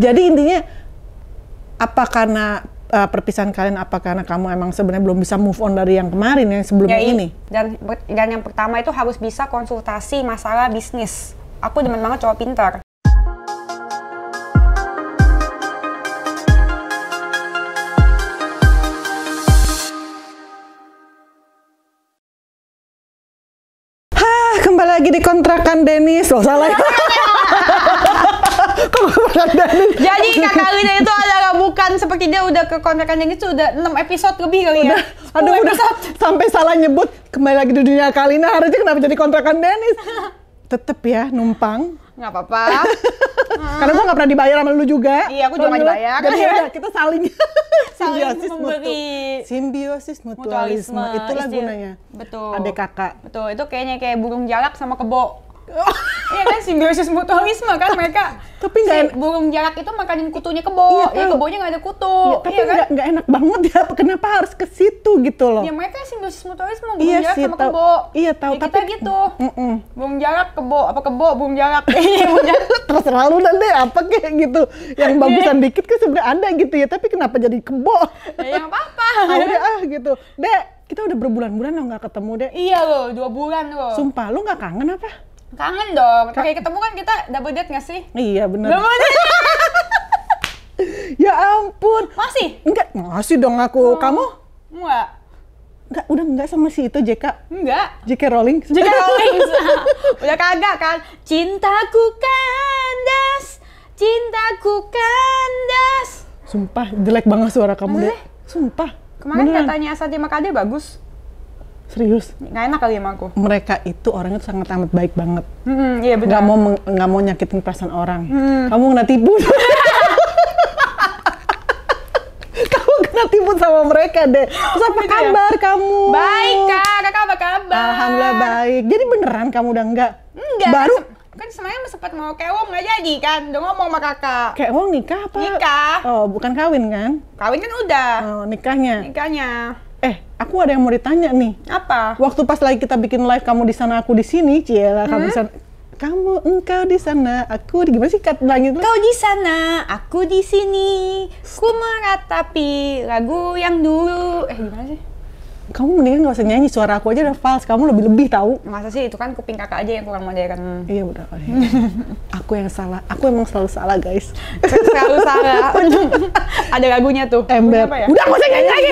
Jadi intinya apa karena uh, perpisahan kalian apa karena kamu emang sebenarnya belum bisa move on dari yang kemarin yang sebelumnya ya, ini dan dan yang pertama itu harus bisa konsultasi masalah bisnis aku demen banget cowok pintar Hah, kembali lagi di kontrakan Dennis, loh salah ya. Jadi kakak Rina itu adalah bukan seperti dia udah ke kontrakan yang itu udah 6 episode lebih kali ya. aduh udah sampai salah nyebut kembali lagi di dunia Kalina harusnya kenapa jadi kontrakan Dennis. Tetep ya numpang. Nggak apa-apa. Karena gue nggak pernah dibayar sama lu juga. Iya, aku juga nggak dibayar. Jadi udah ya, kita saling simbiosis memberi mutu. simbiosis mutualisme. mutualisme. Itulah Istil. gunanya. Betul. Ada kakak. Betul. Itu kayaknya kayak burung jalak sama kebo iya kan simbiosis mutualisme kan mereka tapi si burung jarak itu makanin kutunya kebo iya, ya eh. kebonya nggak ada kutu iya, tapi iya kan? nggak enak banget ya kenapa harus ke situ gitu loh ya mereka simbiosis mutualisme burung iya, jarak sih, sama tau. kebo iya tahu ya, tapi kita gitu mm -mm. burung jarak kebo apa kebo burung jarak terus lalu nanti apa kayak gitu yang iya. bagusan dikit kan sebenarnya ada gitu ya tapi kenapa jadi kebo ya, yang apa apa ya, ah gitu dek kita udah berbulan-bulan lo nggak ketemu deh iya loh dua bulan loh. sumpah lo nggak kangen apa Kangen dong. Kayak ketemu kan kita double date nggak sih? Iya benar. Double date. ya ampun. Masih? Enggak, masih dong aku. Oh. Kamu? Enggak. Enggak, udah enggak sama si itu JK? Enggak. JK Rowling? JK Rowling. udah kagak kan? Cintaku kandas, cintaku kandas. Sumpah, jelek banget suara kamu deh. Sumpah. Kemarin Beneran. katanya Satya Makade bagus. Serius? Nggak enak kali ya aku. Mereka itu orangnya sangat amat baik banget. Hmm, iya benar. Gak mau nggak mau nyakitin perasaan orang. Hmm. Kamu kena tipu. kamu kena tipu sama mereka deh. Terus apa gitu ya? kabar kamu? Baik kak, kakak apa kabar? Alhamdulillah baik. Jadi beneran kamu udah enggak? Enggak. Baru kan, kan sebenarnya sempat mau kewong nggak jadi kan udah ngomong sama kakak kewong nikah apa nikah oh bukan kawin kan kawin kan udah oh, nikahnya nikahnya eh aku ada yang mau ditanya nih apa waktu pas lagi kita bikin live kamu di sana aku di sini ciela hmm? kamu di sana kamu engkau di sana aku di gimana sih kat langit kau di sana aku di sini ku meratapi lagu yang dulu eh gimana sih kamu mendingan gak usah nyanyi suara aku aja udah fals kamu lebih lebih tahu masa sih itu kan kuping kakak aja yang kurang modern iya udah kali aku yang salah aku emang selalu salah guys selalu salah ada lagunya tuh ember ya? udah gak usah nyanyi lagi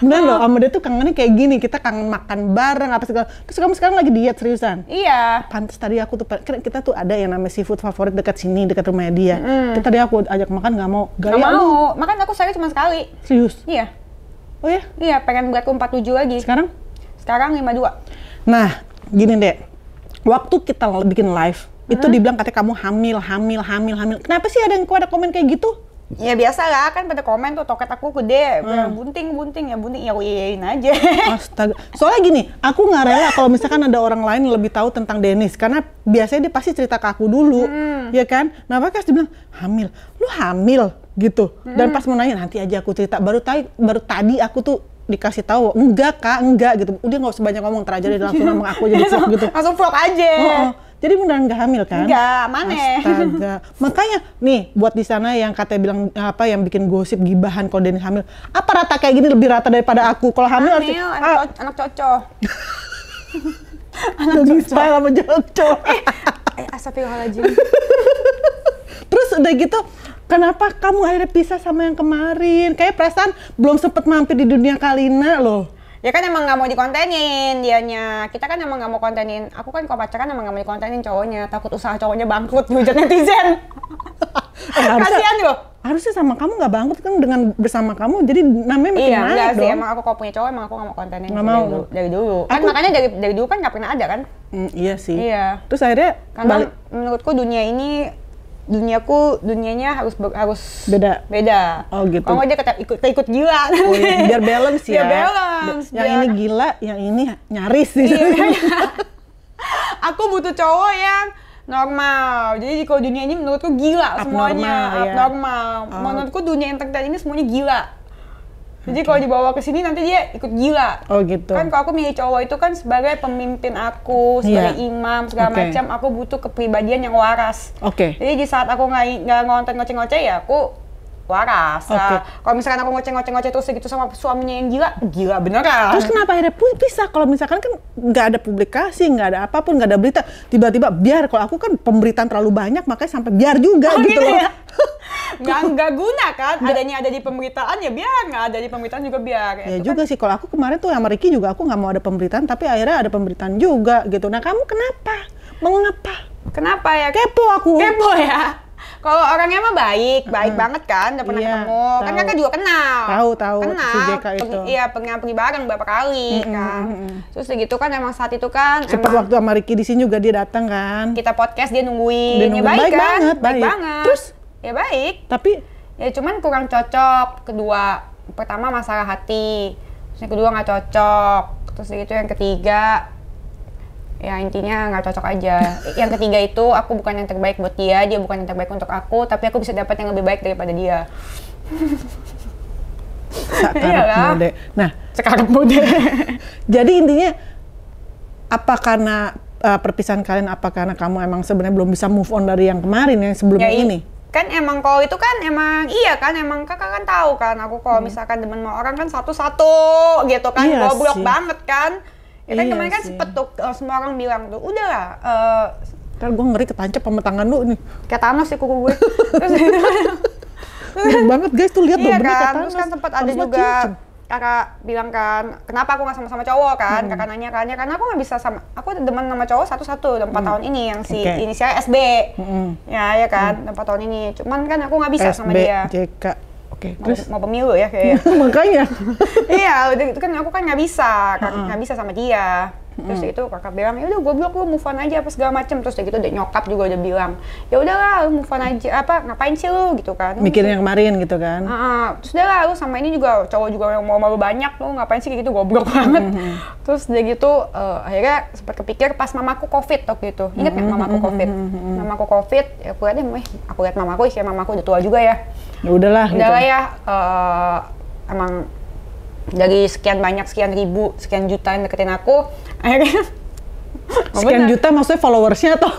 bener loh oh. sama dia tuh kangennya kayak gini kita kangen makan bareng apa segala terus kamu sekarang lagi diet seriusan iya pantas tadi aku tuh kan kita tuh ada yang namanya seafood favorit dekat sini dekat rumahnya dia mm. Kita tadi aku ajak makan gak mau gak mau lu. makan aku sehari cuma sekali serius iya oh ya iya pengen buat beratku 47 lagi sekarang sekarang 52 nah gini deh waktu kita bikin live itu mm-hmm. dibilang katanya kamu hamil, hamil, hamil, hamil. Kenapa sih ada yang ada komen kayak gitu? ya biasa lah kan pada komen tuh toket aku gede hmm. bunting bunting ya bunting ya aku iyain aja astaga soalnya gini aku nggak rela kalau misalkan ada orang lain lebih tahu tentang Dennis karena biasanya dia pasti cerita ke aku dulu hmm. ya kan nah pas dia bilang hamil lu hamil gitu hmm. dan pas mau nanya nanti aja aku cerita baru tadi baru tadi aku tuh dikasih tahu enggak kak enggak gitu udah nggak usah banyak ngomong terakhir dia langsung ngomong aku jadi gitu langsung vlog aja oh, oh jadi beneran nggak hamil kan? Nggak, mana? Astaga. Makanya nih buat di sana yang katanya bilang apa yang bikin gosip gibahan kalau Denny hamil. Apa rata kayak gini lebih rata daripada aku? Kalau hamil, hamil harus, anak, ah. co anak coco. anak Jogging coco. style sama coco. Eh, eh astagfirullahaladzim. Terus udah gitu, kenapa kamu akhirnya pisah sama yang kemarin? Kayak perasaan belum sempet mampir di dunia Kalina loh ya kan emang nggak mau dikontenin dianya kita kan emang nggak mau kontenin aku kan kalau pacaran emang nggak mau dikontenin cowoknya takut usaha cowoknya bangkrut hujan netizen eh, kasihan loh harusnya sama kamu nggak bangkrut kan dengan bersama kamu jadi namanya makin iya, naik sih, emang aku kalau punya cowok emang aku nggak mau kontenin gak mau. Dari, dulu, dari dulu kan makanya dari dari dulu kan nggak pernah ada kan mm, iya sih iya terus akhirnya karena balik. menurutku dunia ini duniaku dunianya harus ber, harus beda beda oh gitu kalau dia ikut ikut gila oh, iya. biar balance ya biar balance yang biar... ini gila, yang ini nyaris sih. Gitu. Iya, aku butuh cowok yang normal. Jadi kalau dunia ini menurutku gila abnormal, semuanya, iya. abnormal. Ya. Oh. Menurutku dunia entertain ini semuanya gila. Jadi okay. kalau dibawa ke sini nanti dia ikut gila. Oh gitu. Kan kalau aku milih cowok itu kan sebagai pemimpin aku, sebagai yeah. imam segala okay. macam, aku butuh kepribadian yang waras. Oke. Okay. Jadi di saat aku nggak nggak ngonten ngoceng ngoceh ya aku waras. Okay. Kalau misalkan aku ngoceh-ngoceh-ngoceh terus gitu sama suaminya yang gila, gila beneran. Terus kenapa akhirnya pun bisa? Kalau misalkan kan nggak ada publikasi, nggak ada apapun, nggak ada berita, tiba-tiba biar. Kalau aku kan pemberitaan terlalu banyak, makanya sampai biar juga oh, gitu. gitu ya? nggak nggak guna kan adanya ada di pemberitaan ya biar nggak ada di pemberitaan juga biar ya, ya juga kan. sih kalau aku kemarin tuh sama Ricky juga aku nggak mau ada pemberitaan tapi akhirnya ada pemberitaan juga gitu nah kamu kenapa mengapa kenapa ya kepo aku kepo ya kalau orangnya mah baik, baik hmm. banget kan, udah pernah yeah, ketemu. Kan tahu. Kan kakak juga kenal. Tahu, tahu. Kenal. Si JK itu. Peng, iya, pengen pergi bareng beberapa kali hmm, kan. Terus segitu kan emang saat itu kan Seperti waktu sama Ricky di sini juga dia datang kan. Kita podcast dia nungguin. Dia ya nungguin. Ya, baik, baik kan? banget, baik. baik banget. Terus ya baik. Tapi ya cuman kurang cocok kedua. Pertama masalah hati. Terus yang kedua nggak cocok. Terus segitu yang ketiga ya intinya nggak cocok aja yang ketiga itu aku bukan yang terbaik buat dia dia bukan yang terbaik untuk aku tapi aku bisa dapat yang lebih baik daripada dia sekarang iya nah sekarang mode jadi intinya apa karena uh, perpisahan kalian apa karena kamu emang sebenarnya belum bisa move on dari yang kemarin yang sebelumnya ini kan emang kau itu kan emang iya kan emang kakak kan tahu kan aku kalau hmm. misalkan demen sama orang kan satu-satu gitu kan iya goblok banget kan kita ya kan iya kemarin kan sempet tuh eh, semua orang bilang tuh, udah uh, Ntar gue ngeri ketancap sama tangan lu nih. Kayak Thanos sih ya, kuku gue. Terus banget guys tuh lihat iya dong, kan? Terus kan sempet ada juga kakak bilang kan kenapa aku gak sama-sama cowok kan hmm. kakak nanya kan ya karena aku gak bisa sama aku demen sama cowok satu-satu udah empat hmm. tahun ini yang si okay. inisialnya SB hmm. ya ya kan hmm. empat 4 tahun ini cuman kan aku gak bisa SB, sama dia JK Oke. Okay, mau, terus mau pemilu ya kayaknya. Makanya. iya, itu kan aku kan nggak bisa, kan nggak uh -uh. bisa sama dia terus itu kakak bilang ya udah goblok lu move on aja apa segala macem terus gitu udah nyokap juga udah bilang ya udahlah lu move on aja apa ngapain sih lu gitu kan mikirin yang kemarin gitu kan uh, terus udah lah lu sama ini juga cowok juga yang mau malu banyak lu ngapain sih kayak gitu goblok banget hmm. terus udah gitu uh, akhirnya sempat kepikir pas mamaku covid waktu itu Ingat nggak hmm. mamaku covid hmm. mamaku covid ya aku lihat eh aku lihat mamaku istri mamaku udah tua juga ya ya udahlah udahlah gitu. ya uh, emang dari sekian banyak sekian ribu sekian juta yang deketin aku akhirnya sekian juta maksudnya followersnya atau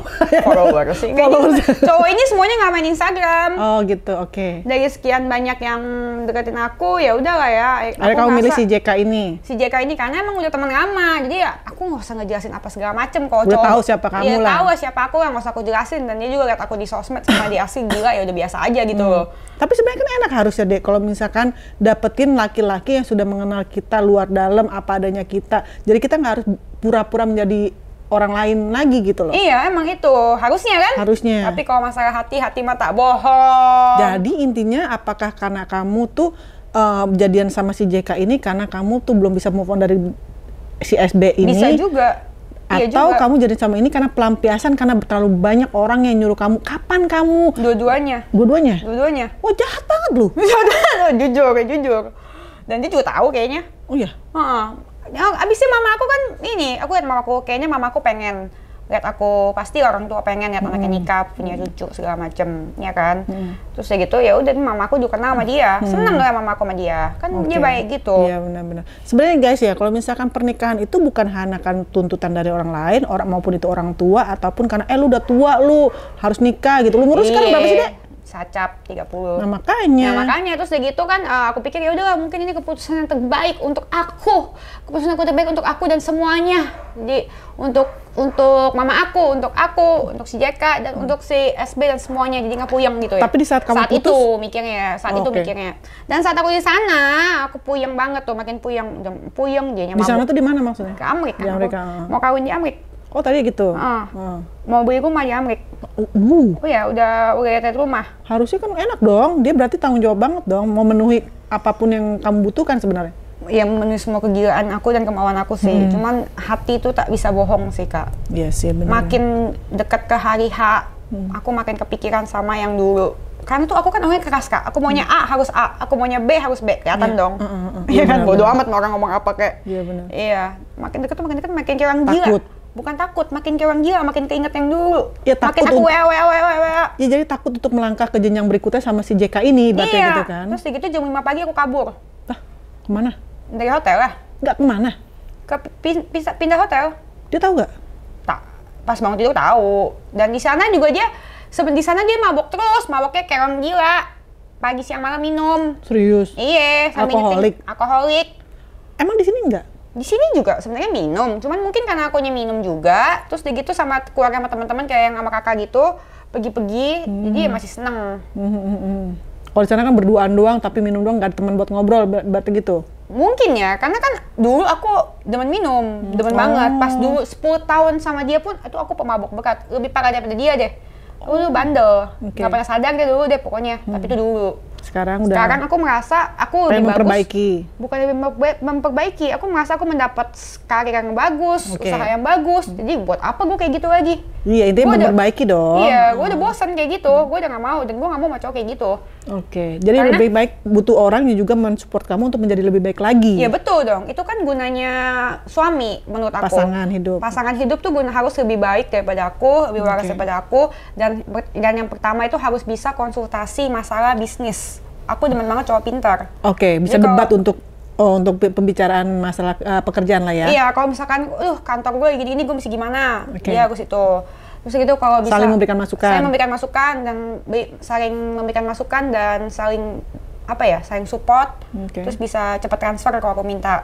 followers sih followers. cowok ini semuanya nggak main Instagram oh gitu oke okay. dari sekian banyak yang deketin aku ya udah lah ya ada kamu milih si JK ini si JK ini karena emang udah teman lama jadi ya aku nggak usah ngejelasin apa segala macem kalau udah cowok tahu siapa kamu ya, lah tahu siapa aku yang nggak usah aku jelasin dan dia juga lihat aku di sosmed sama di asing juga ya udah biasa aja gitu hmm. tapi sebenarnya kan enak harusnya deh kalau misalkan dapetin laki-laki yang sudah mengenal kita luar dalam apa adanya kita jadi kita nggak harus pura-pura menjadi orang lain lagi gitu loh. Iya, emang itu. Harusnya kan? Harusnya. Tapi kalau masalah hati, hati mata bohong. Jadi intinya apakah karena kamu tuh uh, jadian sama si JK ini karena kamu tuh belum bisa move on dari si SB ini? Bisa juga. Iya Atau iya juga. kamu jadi sama ini karena pelampiasan karena terlalu banyak orang yang nyuruh kamu. Kapan kamu? Dua-duanya. Dua-duanya? Dua-duanya. Wah jahat banget lu. jujur, jujur. Dan dia juga tahu kayaknya. Oh iya? Heeh. Oh, abisnya mama aku kan ini aku mama aku kayaknya mama aku pengen lihat aku pasti orang tua pengen ya hmm. anaknya nikah punya hmm. cucu segala macem ya kan hmm. terus ya gitu ya udah mama aku juga kenal sama dia hmm. seneng gak mama aku sama dia kan okay. dia baik gitu iya benar-benar sebenarnya guys ya kalau misalkan pernikahan itu bukan hanya kan tuntutan dari orang lain orang maupun itu orang tua ataupun karena eh lu udah tua lu harus nikah gitu lu ngurus kan berapa sih iya. deh sacap 30. Nah, makanya. Nah, makanya terus udah gitu kan uh, aku pikir ya udahlah mungkin ini keputusan yang terbaik untuk aku. Keputusan yang terbaik untuk aku dan semuanya. Jadi untuk untuk mama aku, untuk aku, untuk si Jeka dan hmm. untuk si SB dan semuanya jadi nggak puyeng gitu ya. Tapi di saat kamu saat putus? itu mikirnya, ya, saat oh, itu okay. mikirnya. Dan saat aku di sana, aku puyeng banget tuh, makin puyeng, puyeng dia Di sana tuh di mana maksudnya? Ke Amerika. Di kan, Amerika. Ah. mau kawin di Amerika Oh tadi gitu. Uh. Uh. Mau beli rumah di Amrik. Oh, uh. Oh ya udah udah lihat rumah. Harusnya kan enak dong. Dia berarti tanggung jawab banget dong mau memenuhi apapun yang kamu butuhkan sebenarnya. Ya memenuhi semua kegilaan aku dan kemauan aku sih. Hmm. Cuman hati itu tak bisa bohong sih kak. Iya yes, sih benar. Makin dekat ke hari H, hmm. aku makin kepikiran sama yang dulu. Karena tuh aku kan orangnya keras kak. Aku maunya A harus A, aku maunya B harus B. Kelihatan yeah. dong. Iya uh, uh, uh. kan iya, bodo amat orang ngomong apa kayak. Iya yeah, benar. Iya, makin dekat tuh makin dekat makin kira gila. Takut bukan takut makin kayak orang gila makin keinget yang dulu ya, takut makin aku wewe wewe wewe ya jadi takut untuk melangkah ke jenjang berikutnya sama si JK ini berarti iya. gitu kan terus gitu jam 5 pagi aku kabur ah kemana dari hotel lah Enggak kemana ke pindah, pindah hotel dia tahu nggak tak pas bangun tidur tahu dan di sana juga dia di sana dia mabok terus maboknya kayak orang gila pagi siang malam minum serius iya alkoholik alkoholik emang di sini enggak di sini juga sebenarnya minum cuman mungkin karena aku minum juga terus dia gitu sama keluarga sama teman-teman kayak yang sama kakak gitu pergi-pergi ya hmm. jadi masih seneng hmm, hmm, hmm, hmm, kalau di sana kan berduaan doang tapi minum doang gak ada teman buat ngobrol berarti gitu mungkin ya karena kan dulu aku demen minum demen oh. banget pas oh. dulu 10 tahun sama dia pun itu aku pemabok berat lebih parah daripada dia deh dulu oh. bandel okay. gak pernah sadar dia dulu deh pokoknya hmm. tapi itu dulu sekarang udah. Sekarang aku merasa aku lebih memperbaiki. Bukan lebih memperbaiki, aku merasa aku mendapat karir yang bagus, okay. usaha yang bagus. Jadi buat apa gue kayak gitu lagi? Iya, intinya gua memperbaiki udah, dong. Iya, gue udah bosen kayak gitu. Gue udah gak mau dan gue gak mau sama cowok kayak gitu. Oke, okay. jadi Karena, lebih baik butuh orang yang juga mensupport kamu untuk menjadi lebih baik lagi. Iya betul dong. Itu kan gunanya suami menurut aku. Pasangan hidup. Pasangan hidup tuh guna harus lebih baik daripada aku, lebih waras okay. daripada aku dan dan yang pertama itu harus bisa konsultasi masalah bisnis aku demen banget cowok pintar. Oke, okay, bisa Jadi debat kalau, untuk Oh, untuk pembicaraan masalah uh, pekerjaan lah ya. Iya, kalau misalkan, uh kantor gue gini ini gue mesti gimana? Okay. Iya, gue situ. Terus gitu kalau bisa saling memberikan masukan. Saling memberikan masukan dan saling memberikan masukan dan saling apa ya, saling support. Okay. Terus bisa cepat transfer kalau aku minta.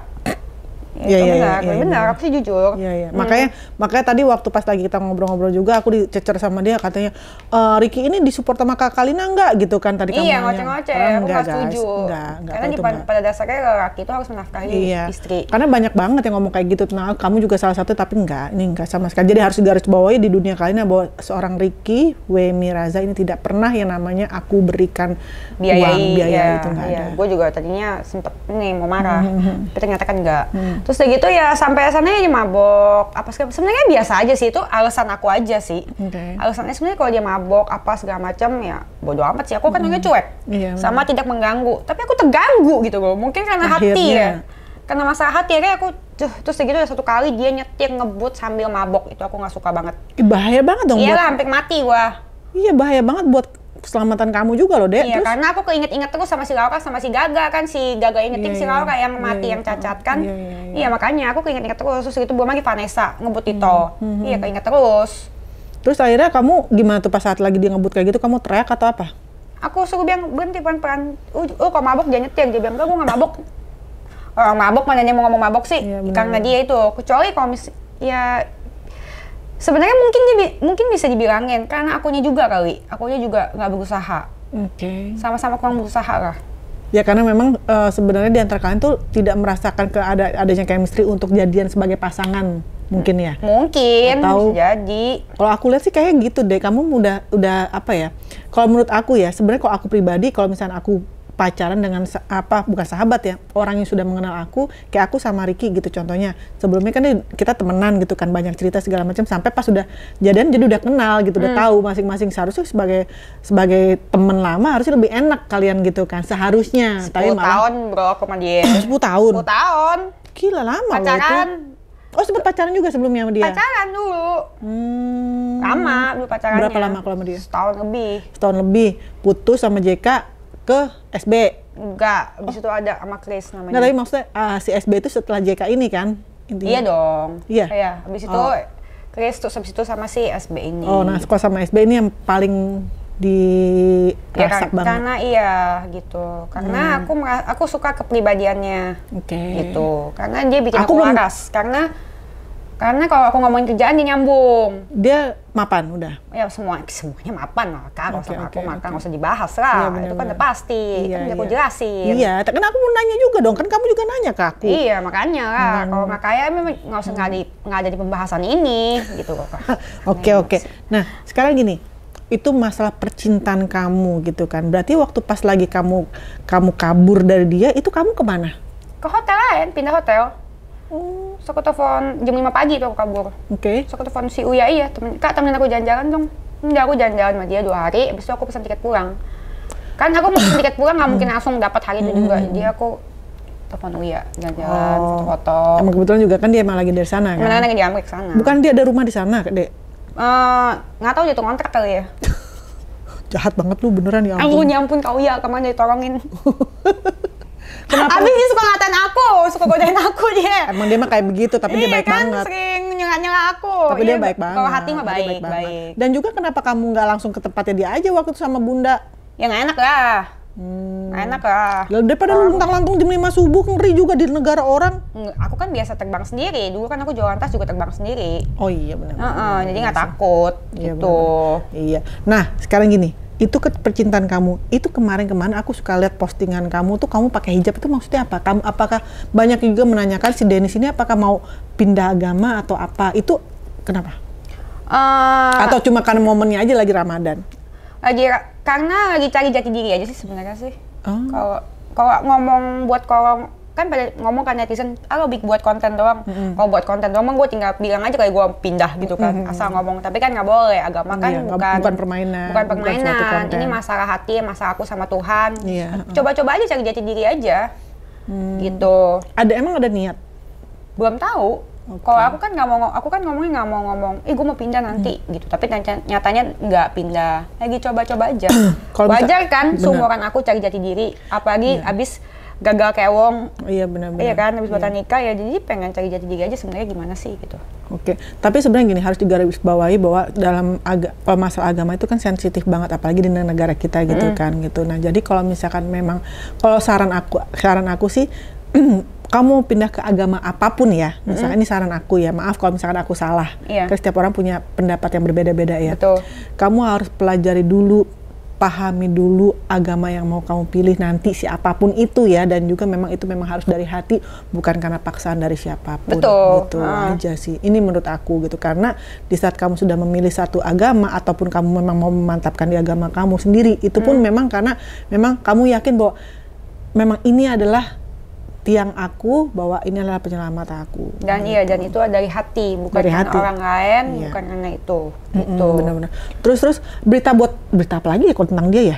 Gitu, iya, iya, benar, ya, ya, benar. Aku sih jujur. Iya, iya. Hmm. Makanya, makanya tadi waktu pas lagi kita ngobrol-ngobrol juga, aku dicecer sama dia katanya, e, Riki ini disupport sama Kak Kalina enggak gitu kan tadi kamu Iya, ngoceh-ngoceh. Oh, eh, enggak, aku setuju. Enggak, enggak. Karena di, enggak. pada dasarnya laki itu harus menafkahi iya. istri. Karena banyak banget yang ngomong kayak gitu. Nah, kamu juga salah satu, tapi enggak. Ini enggak sama sekali. Jadi harus garis bawahi di dunia Kalina bahwa seorang Riki W. Miraza ini tidak pernah yang namanya aku berikan biaya uang, biaya iya, itu enggak iya. ada. Gue juga tadinya sempet nih mau marah, mm -hmm. tapi ternyata kan enggak. Mm -hmm Terus udah gitu ya sampai sana ya mabok apa segala sebenarnya biasa aja sih itu alasan aku aja sih. Okay. Alasannya sebenarnya kalau dia mabok apa segala macam ya bodo amat sih aku kan orangnya mm. cuek. Iya, sama bener. tidak mengganggu. Tapi aku terganggu gitu loh. Mungkin karena Akhirnya. hati ya. Karena masalah hati ya kayak aku tuh, terus gitu udah satu kali dia nyetir ngebut sambil mabok itu aku nggak suka banget. Bahaya banget dong. Iya, buat... hampir mati gua. Iya bahaya banget buat keselamatan kamu juga loh, Dek. Iya, Terus? karena aku keinget-inget terus sama si Laura sama si Gaga kan si Gaga ingetin iya, si Laura yang yang mati iya, yang iya, cacat kan. Iya, iya, iya. iya makanya aku keinget-inget terus. Terus itu belum lagi Vanessa ngebut Tito. Mm-hmm. Iya, keinget terus. Terus akhirnya kamu gimana tuh pas saat lagi dia ngebut kayak gitu kamu teriak atau apa? Aku suruh bilang berhenti pelan-pelan. Uh, uh oh, kalau mabok jangan nyetir. Dia bilang enggak gue gak mabok. Orang oh, mabok mana mau ngomong mabok sih? Iya, Karena dia itu kecuali kalau misalnya... ya sebenarnya mungkin mungkin bisa dibilangin karena akunya juga kali akunya juga nggak berusaha oke okay. sama-sama kurang berusaha lah ya karena memang uh, sebenarnya di antara kalian tuh tidak merasakan ada adanya chemistry untuk jadian sebagai pasangan mungkin ya mungkin atau jadi kalau aku lihat sih kayak gitu deh kamu udah udah apa ya kalau menurut aku ya sebenarnya kalau aku pribadi kalau misalnya aku pacaran dengan apa bukan sahabat ya orang yang sudah mengenal aku kayak aku sama Riki gitu contohnya sebelumnya kan kita temenan gitu kan banyak cerita segala macam sampai pas sudah jadian jadi udah kenal gitu hmm. udah tahu masing-masing seharusnya sebagai sebagai temen lama harusnya lebih enak kalian gitu kan seharusnya 10 tapi malah, tahun bro aku sama dia 10 tahun 10 tahun gila lama pacaran itu. Oh sempat pacaran juga sebelumnya sama dia? Pacaran dulu. Hmm. Lama dulu pacarannya. Berapa lama kalau sama dia? Setahun lebih. Setahun lebih. Putus sama JK ke SB? Enggak, situ oh. itu ada sama Chris namanya. Nah tapi maksudnya uh, si SB itu setelah JK ini kan? Intinya. Iya dong. Iya. Iya, habis itu oh. Chris terus habis itu sama si SB ini. Oh, nah sekolah sama SB ini yang paling di ya, banget. Karena iya gitu. Karena hmm. aku aku suka kepribadiannya. Oke. Okay. Gitu. Karena dia bikin aku, aku Karena karena kalau aku ngomongin kerjaan dia nyambung. Dia mapan udah ya semua semuanya mapan lah kak okay, sama okay, aku okay. nggak usah dibahas lah ya, itu kan, kan iya, udah pasti iya, kan udah iya. aku jelasin iya kan aku mau nanya juga dong kan kamu juga nanya ke aku iya makanya hmm. kalau nggak kaya memang nggak usah nggak hmm. ada di pembahasan ini gitu kok oke iya, oke nah sekarang gini itu masalah percintaan kamu gitu kan berarti waktu pas lagi kamu kamu kabur dari dia itu kamu kemana ke hotel lain pindah hotel hmm Terus aku telepon jam 5 pagi tuh aku kabur. Oke. Okay. Terus aku telepon si Uya iya, temen, kak temenin aku jalan-jalan dong. Enggak, aku jalan-jalan sama dia dua hari, besok itu aku pesan tiket pulang. Kan aku mau pesan tiket pulang nggak mungkin langsung dapat hari itu juga. Hmm. Jadi aku telepon Uya jalan-jalan oh. foto-foto. Emang kebetulan juga kan dia emang lagi dari sana kan? Emang lagi di Amerika sana. Bukan dia ada rumah di sana, Dek? Eh, nggak uh, tahu tuh kontrak kali ya. Jahat banget lu beneran ya ampun. Ampun ya ampun kau ya kemana ditolongin. Kenapa? Abis dia suka ngatain aku, suka godain aku dia. Emang dia mah kayak begitu, tapi dia iya baik kan, banget. sering nyengat nyela aku. Tapi iya, dia baik banget. Kalau hati mah baik, baik, baik. Dan juga kenapa kamu nggak langsung ke tempatnya dia aja waktu itu sama bunda? Ya nggak enak lah. Hmm. enak lah. Ya, daripada oh. lu lentang lantung jam 5 subuh ngeri juga di negara orang. Aku kan biasa terbang sendiri. Dulu kan aku jualan tas juga terbang sendiri. Oh iya benar. Uh -uh, jadi nggak iya takut iya, gitu. Bener. Iya. Nah sekarang gini, itu ke percintaan kamu itu kemarin kemana aku suka lihat postingan kamu tuh kamu pakai hijab itu maksudnya apa kamu apakah banyak juga menanyakan si Denis ini apakah mau pindah agama atau apa itu kenapa uh, atau cuma karena momennya aja lagi Ramadan lagi karena lagi cari jati diri aja sih sebenarnya sih oh. kalau uh. kalau ngomong buat kalau kan pada ngomong kan netizen ah lo buat konten doang mm kalau buat konten doang gue tinggal bilang aja kayak gue pindah gitu kan mm asal ngomong tapi kan nggak boleh agama iya, kan yeah, bukan bukan permainan bukan permainan ini masalah hati masalah aku sama Tuhan coba iya, coba-coba aja cari jati diri aja hmm. gitu ada emang ada niat belum tahu Okay. Kalau aku kan nggak mau, aku kan ngomongnya nggak mau ngomong, ih gue mau pindah nanti hmm. gitu. Tapi nyatanya nggak pindah, lagi coba-coba aja. Wajar kan, seumuran aku cari jati diri. Apalagi yeah. abis gagal kewong iya benar-benar iya kan habis iya. batal nikah ya jadi pengen cari jati diri aja sebenarnya gimana sih gitu oke tapi sebenarnya gini harus digarisbawahi bahwa dalam aga, masalah agama itu kan sensitif banget apalagi di negara kita gitu mm. kan gitu nah jadi kalau misalkan memang kalau saran aku saran aku sih kamu pindah ke agama apapun ya, misalnya mm ini saran aku ya, maaf kalau misalkan aku salah. Iya. Karena setiap orang punya pendapat yang berbeda-beda ya. Betul. Kamu harus pelajari dulu pahami dulu agama yang mau kamu pilih nanti siapapun itu ya dan juga memang itu memang harus dari hati bukan karena paksaan dari siapapun Betul. gitu ah. aja sih ini menurut aku gitu karena di saat kamu sudah memilih satu agama ataupun kamu memang mau memantapkan di agama kamu sendiri itu pun hmm. memang karena memang kamu yakin bahwa memang ini adalah tiang aku bahwa ini adalah penyelamat aku. Dan nah, iya dan itu ada dari hati bukan dari hati. orang lain iya. bukan karena itu. mm Benar-benar. Terus terus berita buat berita apa lagi ya kalau tentang dia ya?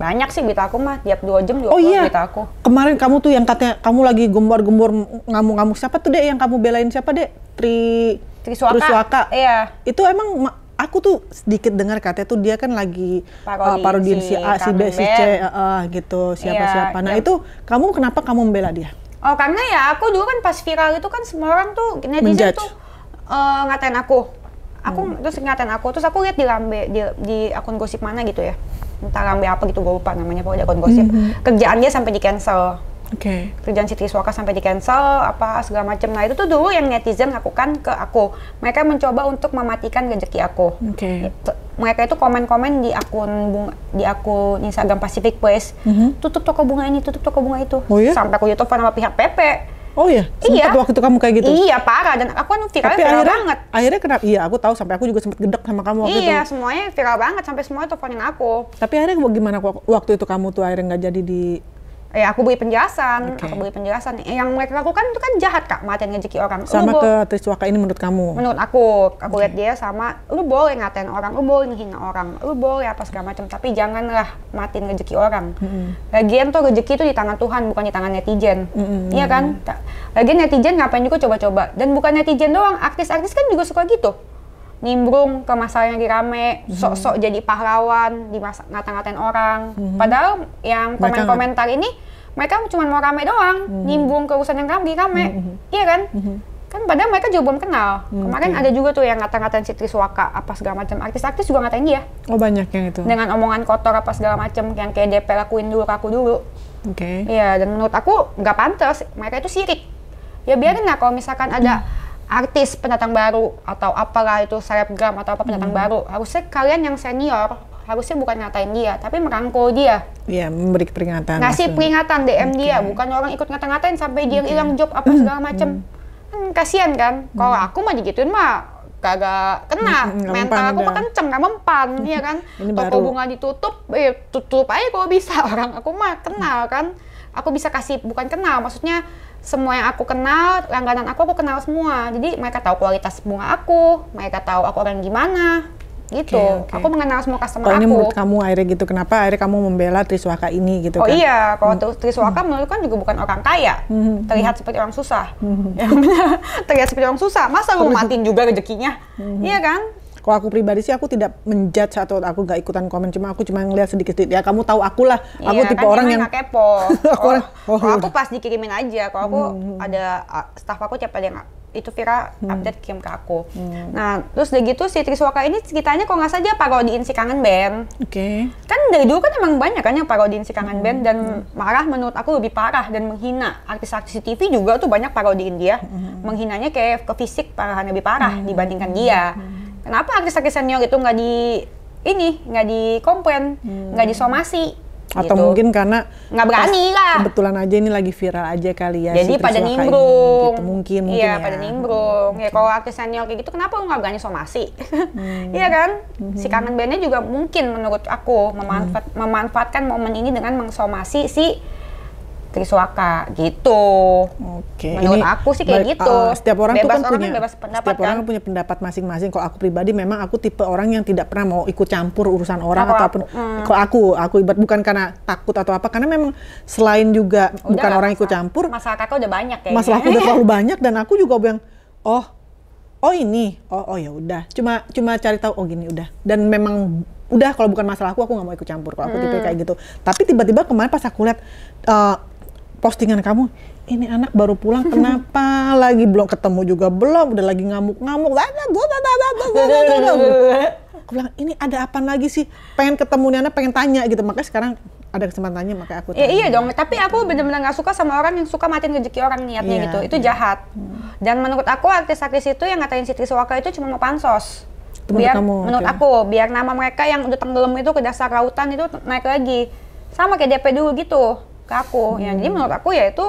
Banyak sih berita aku mah tiap dua jam juga oh, iya. berita aku. Kemarin kamu tuh yang katanya kamu lagi gembor-gembor ngamuk-ngamuk siapa tuh deh yang kamu belain siapa deh? Tri Tri Tri suaka Iya. Itu emang aku tuh sedikit dengar katanya tuh dia kan lagi uh, eh, parodiin si, si A, si B, si C, uh, gitu iya, siapa-siapa. Iya, nah iya. itu kamu kenapa kamu membela dia? Oh, karena ya aku dulu kan pas viral itu kan semua orang tuh netizen Menjudge. tuh uh, ngatain aku. Aku hmm. terus ngatain aku, terus aku lihat di lambe di, di akun gosip mana gitu ya. Entah lambe apa gitu gue lupa namanya pokoknya akun gosip. Hmm. Kerjaan dia sampai di cancel. Oke. Okay. Kerjaan Siti Suaka sampai di cancel apa segala macam. Nah, itu tuh dulu yang netizen lakukan ke aku. Mereka mencoba untuk mematikan rezeki aku. Oke. Okay. Gitu mereka itu komen-komen di akun bunga, di akun Instagram Pacific Place mm-hmm. tutup toko bunga ini tutup toko bunga itu oh, iya? sampai aku telepon sama pihak PP Oh iya, iya. waktu itu kamu kayak gitu. Iya parah dan aku kan viral, Tapi akhirnya, banget. Akhirnya kenapa? Iya aku tahu sampai aku juga sempat gedek sama kamu waktu iya, itu. semuanya viral banget sampai semua teleponin aku. Tapi akhirnya bagaimana waktu itu kamu tuh akhirnya nggak jadi di ya aku beri penjelasan, okay. aku beri penjelasan. Yang mereka lakukan itu kan jahat kak, matiin rezeki orang. Sama lu ke Triswaka ini menurut kamu? Menurut aku, aku okay. lihat dia sama, lu boleh ngatain orang, lu boleh hina orang, lu boleh apa segala macam, tapi janganlah matiin rezeki orang. Mm-hmm. Lagian tuh rezeki itu di tangan Tuhan, bukan di tangan netizen, mm-hmm. iya kan? Lagian netizen ngapain juga coba-coba, dan bukan netizen doang, artis-artis kan juga suka gitu nimbrung ke masalah yang lagi rame, mhm. sok-sok jadi pahlawan, di masa ngata-ngatain orang. Mhm. Padahal yang komen-komentar ini mereka cuma mau rame doang, hmm. nimbung ke urusan yang di rame. Hmm. Iya kan? Mhm. Kan padahal mereka juga belum kenal. Hmm. Kemarin ada juga tuh yang ngata-ngatain Citri Suaka, apa segala macam. Artis-artis juga ngatain dia. Oh banyak yang itu? Dengan omongan kotor apa segala macam, yang kayak DP lakuin dulu ke aku dulu. Oke. Okay. Iya, dan menurut aku nggak pantas. Mereka itu sirik. Ya biarin lah kalau misalkan ada hmm artis pendatang baru atau apalah itu selebgram atau apa pendatang hmm. baru harusnya kalian yang senior harusnya bukan ngatain dia tapi merangkul dia iya memberi peringatan ngasih maksudnya. peringatan DM okay. dia bukan orang ikut ngata-ngatain sampai dia hilang okay. job apa hmm. segala macam hmm. hmm, kasihan kan hmm. kalau aku mah digituin mah kagak kena hmm, mental aku mah kenceng gak mempan ya kan toko bunga ditutup eh, tutup aja kalau bisa orang aku mah kenal kan aku bisa kasih bukan kenal maksudnya semua yang aku kenal, langganan aku aku kenal semua. Jadi mereka tahu kualitas bunga aku, mereka tahu aku orang gimana. Gitu. Okay, okay. Aku mengenal semua customer kalau aku. ini menurut kamu akhirnya gitu, kenapa akhirnya kamu membela Triswaka ini gitu oh, kan? Oh iya, kalau hmm. Triswaka hmm. menurut kan juga bukan orang kaya. Hmm. Terlihat hmm. seperti orang susah. Hmm. terlihat seperti orang susah. Masa lu matiin juga rezekinya? Hmm. Iya kan? kalau aku pribadi sih aku tidak menjudge atau aku nggak ikutan komen cuma aku cuma ngeliat sedikit sedikit ya kamu tahu aku lah iya, aku ya, tipe kan orang yang kepo aku, oh, oh, aku pas dikirimin aja kalau aku hmm. hmm. ada staff aku tiap ada yang itu Vira hmm. update kirim ke aku. Hmm. Nah, terus udah gitu si Triswaka ini ceritanya kok nggak saja parodiin si kangen band. Oke. Okay. Kan dari dulu kan emang banyak kan yang parodiin si kangen hmm. band dan hmm. marah menurut aku lebih parah dan menghina artis-artis TV juga tuh banyak parodiin dia. Hmm. Menghinanya kayak ke fisik parahan lebih parah hmm. dibandingkan dia. Hmm kenapa artis-artis senior itu nggak di ini nggak di komplain hmm. nggak hmm. disomasi atau gitu. mungkin karena nggak berani lah kebetulan aja ini lagi viral aja kali ya jadi pada nimbrung gitu. mungkin mungkin iya ya. pada nimbrung ya kalau artis senior kayak gitu kenapa lu nggak berani somasi hmm. iya kan hmm. si kangen bandnya juga mungkin menurut aku memanfa hmm. memanfaatkan momen ini dengan mengsomasi si Triswaka gitu. Oke. Menurut Ini, aku sih kayak baik, gitu. Uh, setiap orang bebas tuh kan orang punya bebas pendapat setiap kan? orang punya pendapat masing-masing. Kalau aku pribadi memang aku tipe orang yang tidak pernah mau ikut campur urusan orang kalo ataupun hmm. kalau aku aku ibarat bukan karena takut atau apa karena memang selain juga udah, bukan orang ikut campur. Masalah kakak udah banyak kayaknya. Masalah aku udah terlalu banyak dan aku juga bilang, oh oh ini oh oh ya udah cuma cuma cari tahu oh gini udah dan memang udah kalau bukan masalah aku aku nggak mau ikut campur kalau aku hmm. tipe kayak gitu tapi tiba-tiba kemarin pas aku lihat uh, postingan kamu ini anak baru pulang kenapa lagi belum ketemu juga belum udah lagi ngamuk-ngamuk aku bilang ini ada apa lagi sih pengen ketemu nih anak pengen tanya gitu makanya sekarang ada kesempatannya makanya aku ya, tanya. Ya, iya dong tapi aku bener-bener nggak suka sama orang yang suka matiin rezeki orang niatnya yeah, gitu itu yeah. jahat dan menurut aku artis-artis itu yang ngatain Siti Soaka itu cuma mau pansos biar kamu, menurut okay. aku biar nama mereka yang udah tenggelam itu ke dasar lautan itu naik lagi sama kayak DP dulu gitu ke aku hmm. ya jadi hmm. menurut aku ya itu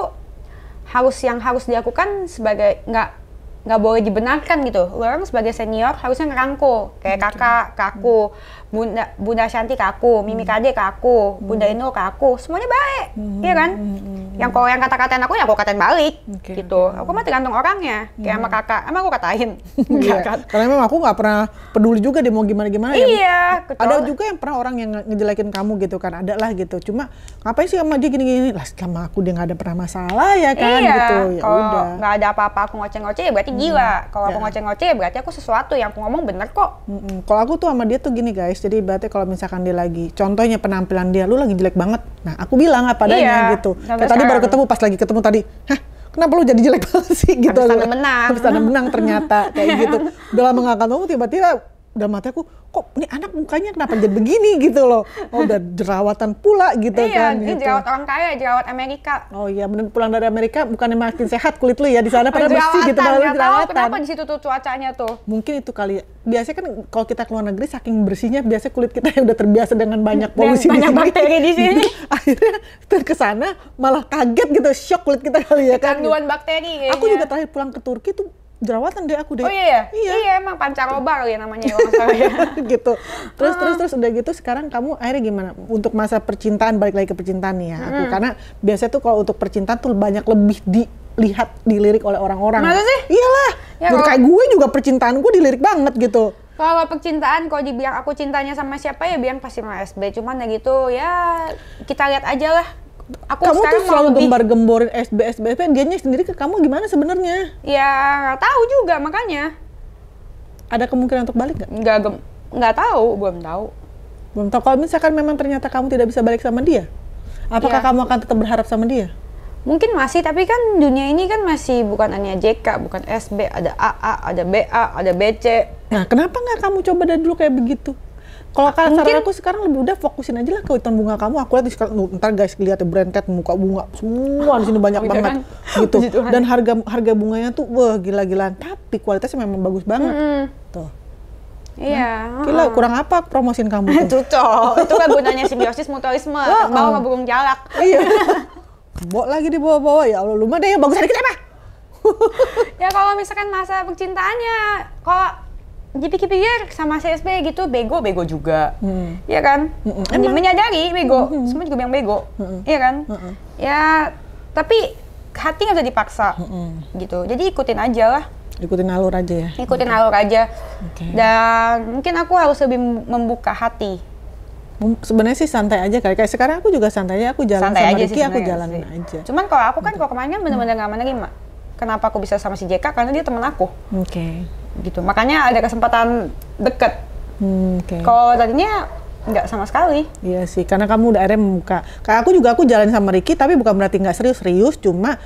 harus yang harus dilakukan sebagai nggak nggak boleh dibenarkan gitu. orang sebagai senior harusnya ngerangkul kayak kakak, ke aku. Bunda Bunda Shanti ke aku, Mimi hmm. Kade ke aku, hmm. Bunda Inul ke aku, semuanya baik, hmm. iya kan? Hmm. hmm yang kalau yang kata-katain aku ya aku katain balik, okay. gitu. Aku mah tergantung orangnya. Hmm. Kayak sama kakak, emang aku katain. Iya. Karena memang aku nggak pernah peduli juga dia mau gimana gimana. Ya. Iya. Ya, ada juga yang pernah orang yang ngejelekin kamu gitu kan, ada lah gitu. Cuma ngapain sih sama dia gini-gini? Lah sama aku dia nggak ada pernah masalah ya kan? Iya. Gitu. Ya kalau Nggak ada apa-apa aku ngoceh-ngoceh ya berarti hmm. gila. Kalau ya. aku ngoceh-ngoceh ya berarti aku sesuatu yang aku ngomong bener kok. Hmm. Kalau aku tuh sama dia tuh gini guys, jadi berarti kalau misalkan dia lagi, contohnya penampilan dia, lu lagi jelek banget. Nah, aku bilang apa adanya iya, gitu. Kayak tadi baru ketemu, pas lagi ketemu tadi, hah kenapa lu jadi jelek banget sih gitu. Habis tanda menang. Habis tanda menang ternyata, kayak gitu. Udah lama gak ketemu, tiba-tiba udah mati aku, kok ini anak mukanya kenapa jadi begini gitu loh. Oh udah jerawatan pula gitu iya, kan. Iya, gitu. jerawat orang kaya, jerawat Amerika. Oh iya, bener pulang dari Amerika bukannya makin sehat kulit lu ya di sana pada bersih gitu malah jerawatan. Tahu kenapa di situ tuh cuacanya tuh. Mungkin itu kali ya. Biasanya kan kalau kita keluar negeri saking bersihnya biasa kulit kita yang udah terbiasa dengan banyak polusi di di banyak bakteri di sini. Gitu. Akhirnya terkesana malah kaget gitu, shock kulit kita kali ya kan. Kandungan bakteri kayaknya. Aku juga iya. terakhir pulang ke Turki tuh jerawatan deh aku deh. Oh iya, iya, iya, iya emang pancaroba kali ya namanya ya. gitu. Terus uh. terus ah. terus udah gitu sekarang kamu akhirnya gimana untuk masa percintaan balik lagi ke percintaan nih ya hmm. aku karena biasanya tuh kalau untuk percintaan tuh banyak lebih dilihat dilirik oleh orang-orang. Masa sih? Iyalah. Ya, kalau... kayak gue juga percintaan gue dilirik banget gitu. Kalau percintaan, kalau dibilang aku cintanya sama siapa ya bilang pasti sama SB. Cuman ya gitu ya kita lihat aja lah aku kamu tuh selalu lebih... gembar-gemborin SB SB SB nya sendiri ke kamu gimana sebenarnya ya nggak tahu juga makanya ada kemungkinan untuk balik nggak nggak nggak tahu belum tahu belum tahu kalau misalkan memang ternyata kamu tidak bisa balik sama dia apakah ya. kamu akan tetap berharap sama dia mungkin masih tapi kan dunia ini kan masih bukan hanya JK bukan SB ada AA ada BA ada BC nah kenapa nggak kamu coba dari dulu kayak begitu kalau kan saran aku sekarang lebih udah fokusin aja lah ke hutan bunga kamu. Aku lihat di sekarang ntar guys lihat ya brentet muka bunga semua di sini banyak oh, banget jangan. gitu. Dan harga harga bunganya tuh wah gila-gilaan. Tapi kualitasnya memang bagus banget. Mm -hmm. Tuh. Iya. Nah, gila, kurang apa promosin kamu? Tuh? Cocok. Itu kan gunanya simbiosis mutualisme. Oh, bawa sama burung jalak. Iya. Bawa lagi dibawa-bawa ya Allah. lumayan deh yang bagus dikit apa? ya kalau misalkan masa percintaannya, kok dipikir-pikir sama CSP gitu bego bego juga hmm. ya kan hmm. menyadari bego hmm. hmm. semua juga bilang bego hmm. ya kan hmm, hmm. ya tapi hati nggak bisa dipaksa hmm, hmm. gitu jadi ikutin aja lah ikutin alur aja ya ikutin okay. alur aja okay. dan mungkin aku harus lebih membuka hati sebenarnya sih santai aja kayak kayak sekarang aku juga santai aja aku jalan santai sama aja Ricky aku jalan aja cuman kalau aku kan kalau gitu. kemarin kan bener-bener nggak menerima kenapa aku bisa sama si JK karena dia teman aku oke okay gitu makanya ada kesempatan deket hmm, okay. kalau tadinya nggak sama sekali iya sih karena kamu udah akhirnya membuka kayak aku juga aku jalan sama Ricky tapi bukan berarti nggak serius serius cuma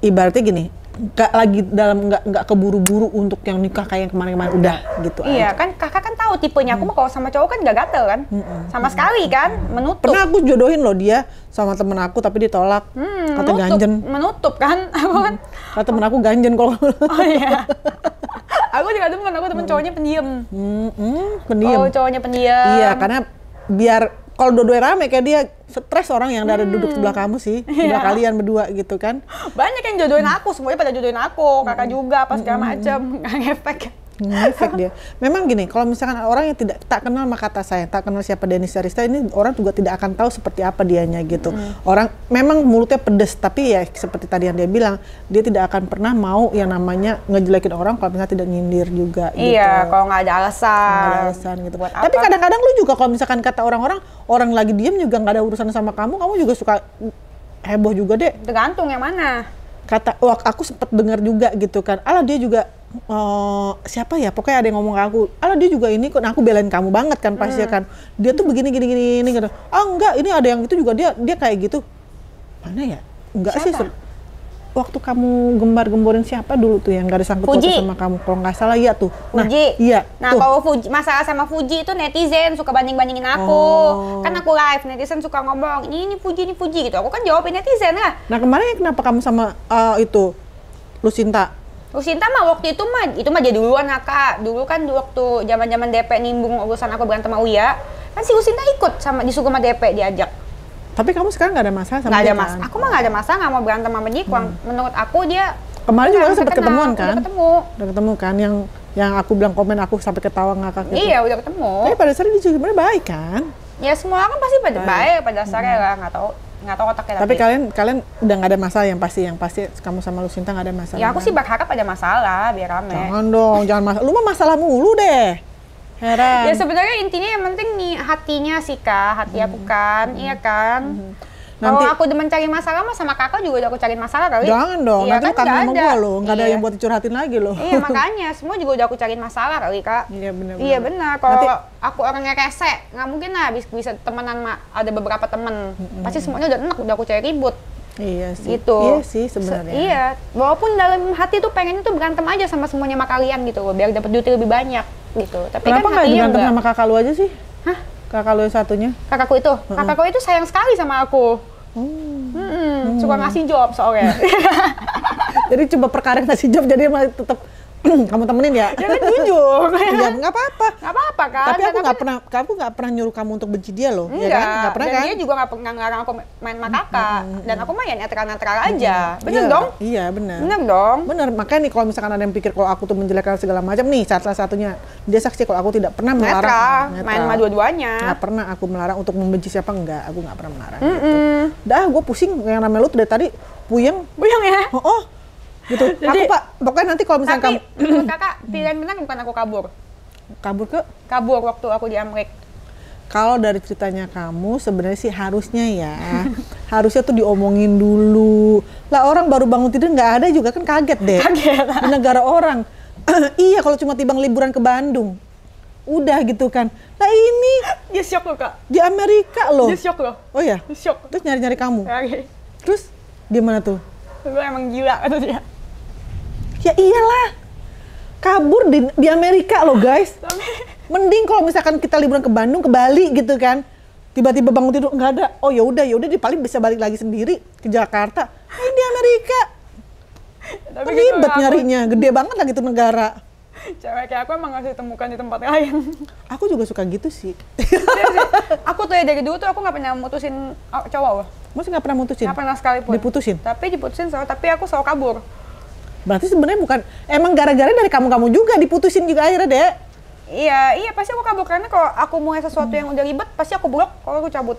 ibaratnya gini gak lagi dalam nggak nggak keburu-buru untuk yang nikah kayak yang kemarin-kemarin udah gitu iya aja. kan kakak kan tahu tipenya aku hmm. kalau sama cowok kan gak gatel kan hmm. sama sekali kan menutup pernah aku jodohin loh dia sama temen aku tapi ditolak hmm, kata ganjen menutup kan aku kan hmm. kata temen aku ganjen kalau oh iya aku juga temen aku temen hmm. cowoknya pendiam hmm, hmm, pendiam oh cowoknya pendiam iya karena biar kalau dua-dua rame kayak dia stres orang yang dari duduk hmm. sebelah kamu sih sebelah yeah. kalian berdua gitu kan banyak yang jodohin aku semuanya pada jodohin aku kakak hmm. juga pas segala hmm. macem nggak ngefek ngefek dia. Memang gini, kalau misalkan orang yang tidak tak kenal Makata saya, tak kenal siapa Denis Arista ini orang juga tidak akan tahu seperti apa dianya gitu. Hmm. Orang memang mulutnya pedes, tapi ya seperti tadi yang dia bilang, dia tidak akan pernah mau yang namanya ngejelekin orang kalau misalnya tidak nyindir juga gitu. Iya, kalau nggak ada alasan. Gak ada alasan gitu. Buat tapi kadang-kadang lu juga kalau misalkan kata orang-orang, orang lagi diem juga nggak ada urusan sama kamu, kamu juga suka heboh juga deh. Tergantung yang mana. Kata, wah aku sempet dengar juga gitu kan. Alah dia juga uh, siapa ya pokoknya ada yang ngomong ke aku ala dia juga ini kok nah, aku belain kamu banget kan pasti hmm. kan dia tuh begini gini gini ini gitu ah oh, enggak ini ada yang itu juga dia dia kayak gitu mana ya enggak siapa? sih waktu kamu gembar gemborin siapa dulu tuh yang gak ada sangkut Fuji. sama kamu kalau nggak salah ya tuh nah, Fuji iya nah tuh. kalau Fuji masalah sama Fuji itu netizen suka banding bandingin aku oh. kan aku live netizen suka ngomong ini ini Fuji ini Fuji gitu aku kan jawabin netizen lah nah kemarin kenapa kamu sama uh, itu Lucinta Lucinta oh, mah waktu itu mah itu mah jadi duluan kak. Dulu kan waktu zaman zaman DP nimbung urusan aku berantem sama Uya, kan si Lucinta ikut sama disuruh sama DP diajak. Tapi kamu sekarang nggak ada masalah sama gak dia? ada masalah. Kan? Aku mah nggak ada masalah nggak mau berantem sama dia. Hmm. Menurut aku dia kemarin juga sempat ketemuan kan? Udah ketemu. Udah ketemu kan yang yang aku bilang komen aku sampai ketawa ngakak gitu. Iya udah ketemu. Tapi pada dasarnya dia juga sebenarnya baik kan? Ya semua kan pasti pada baik, baik pada dasarnya hmm. lah nggak tahu nggak tahu otaknya tapi, tapi kalian kalian udah nggak ada masalah yang pasti yang pasti kamu sama Lucinta nggak ada masalah ya aku sih berharap ada masalah biar rame jangan dong jangan masalah lu mah masalah mulu deh heran ya sebenarnya intinya yang penting nih hatinya sih kak hati hmm. aku kan hmm. iya kan hmm Nanti, kalau aku demen cari masalah mah sama kakak juga udah aku cari masalah kali. Jangan dong, iya, nanti kan kamu sama gue loh, nggak ada iya. yang buat dicurhatin lagi loh. Iya makanya, semua juga udah aku cariin masalah kali kak. Iya benar. Iya benar. Kalau aku orangnya rese, nggak mungkin lah bisa, bisa temenan sama ada beberapa temen. hmm Pasti semuanya udah enak, udah aku cari ribut. Iya sih. Gitu. Iya sih sebenarnya. iya, walaupun dalam hati tuh pengennya tuh berantem aja sama semuanya sama kalian gitu loh, biar dapat duit lebih banyak gitu. Tapi kan Kenapa kan hatinya berantem enggak. sama kakak lu aja sih? Hah? Kakak lu satunya? Kakakku itu. Uh-uh. Kakakku itu sayang sekali sama aku. Hmm. Hmm, Suka ngasih job soalnya. jadi coba perkara ngasih job jadi emang tetap kamu temenin ya jangan jujur Iya nggak apa-apa nggak apa-apa kan tapi kan aku nggak pernah kamu nggak pernah nyuruh kamu untuk benci dia loh enggak. ya iya, kan nggak pernah dan kan dia juga nggak pernah ngarang aku main sama kakak mm -hmm. dan aku main ya netral-netral aja mm -hmm. bener iya, dong iya bener bener dong bener makanya nih kalau misalkan ada yang pikir kalau aku tuh menjelekkan segala macam nih salah satunya dia saksi kalau aku tidak pernah melarang netral, main sama dua-duanya nggak pernah aku melarang untuk membenci siapa enggak aku nggak pernah melarang mm -hmm. gitu. dah gue pusing yang namanya lu dari tadi puyeng puyeng ya oh, oh gitu Jadi, aku pak pokoknya nanti kalau misalnya kamu... kakak pilihan menang bukan aku kabur kabur ke kabur waktu aku di Amerika kalau dari ceritanya kamu sebenarnya sih harusnya ya harusnya tuh diomongin dulu lah orang baru bangun tidur nggak ada juga kan kaget deh kaget di negara orang iya kalau cuma tibang liburan ke Bandung udah gitu kan lah ini dia shock loh kak di Amerika loh dia shock loh oh ya dia shock terus nyari nyari kamu okay. terus di mana tuh gue emang gila atau dia Ya iyalah. Kabur di, di Amerika loh guys. Mending kalau misalkan kita liburan ke Bandung, ke Bali gitu kan. Tiba-tiba bangun tidur nggak ada. Oh ya udah, ya udah di paling bisa balik lagi sendiri ke Jakarta. Ini di Amerika. Tapi ribet gitu nyarinya, aku, gede banget lagi tuh negara. Cewek kayak aku emang gak ditemukan di tempat lain. Aku juga suka gitu sih. Iya aku tuh ya dari dulu tuh aku gak pernah mutusin oh, cowok loh. Maksudnya gak pernah mutusin? Gak pernah sekalipun. Diputusin? Tapi diputusin soal tapi aku selalu kabur. Berarti sebenarnya bukan emang gara-gara dari kamu-kamu juga diputusin juga akhirnya, Dek. Iya, iya pasti aku kabur karena kalau aku mau sesuatu yang udah ribet pasti aku blok, kalau aku cabut.